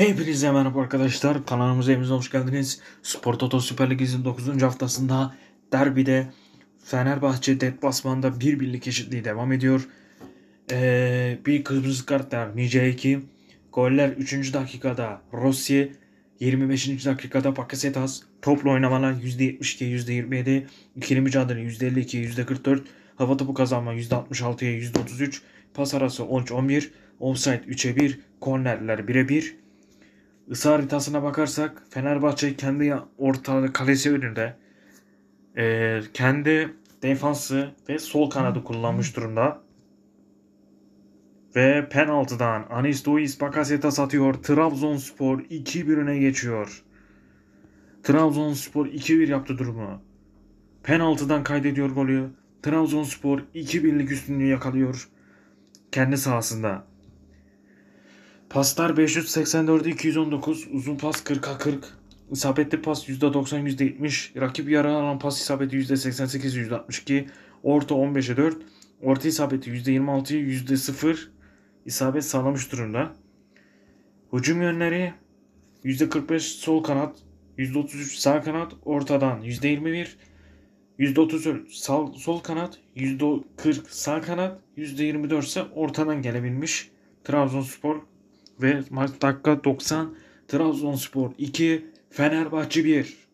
Hepinize merhaba arkadaşlar. Kanalımıza hepiniz hoş geldiniz. Spor Toto Süper Ligi'nin 9. haftasında derbide Fenerbahçe deplasmanda bir birlik eşitliği devam ediyor. Ee, bir kırmızı kart vermeyeceği ki goller 3. dakikada Rossi 25. dakikada Bakasetas toplu oynamalar %72'ye %27 ikili mücadele %52'ye %44 hava topu kazanma %66'ya %33 pas arası 13-11 offside 3'e 1 kornerler 1'e 1 ısı haritasına bakarsak Fenerbahçe kendi orta kalesi önünde e, kendi defansı ve sol kanadı kullanmış durumda. Ve penaltıdan Anistois Bakasetas atıyor. Trabzonspor 2-1 geçiyor. Trabzonspor 2-1 yaptı durumu. Penaltıdan kaydediyor golü. Trabzonspor 2-1'lik üstünlüğü yakalıyor. Kendi sahasında. Paslar 584 219. Uzun pas 40'a 40. İsabetli pas %90 %70. Rakip yaralanan pas isabeti %88 %62. Orta 15'e 4. Orta isabeti %26 %0 isabet sağlamış durumda. Hücum yönleri %45 sol kanat, %33 sağ kanat, ortadan %21, %34 sağ, sol kanat, %40 sağ kanat, %24 ise ortadan gelebilmiş Trabzonspor ve maç dakika 90 Trabzonspor 2 Fenerbahçe 1.